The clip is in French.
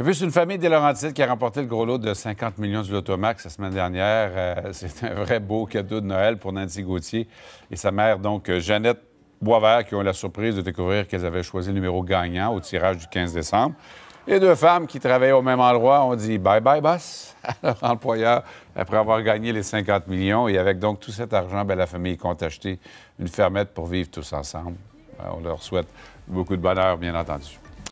Et c'est une famille des Laurentides qui a remporté le gros lot de 50 millions de l'Automax la semaine dernière. Euh, c'est un vrai beau cadeau de Noël pour Nancy Gauthier et sa mère, donc euh, Jeannette Boisvert, qui ont eu la surprise de découvrir qu'elles avaient choisi le numéro gagnant au tirage du 15 décembre. Et deux femmes qui travaillaient au même endroit ont dit bye bye, boss, à leur employeur après avoir gagné les 50 millions. Et avec donc tout cet argent, ben, la famille compte acheter une fermette pour vivre tous ensemble. Euh, on leur souhaite beaucoup de bonheur, bien entendu.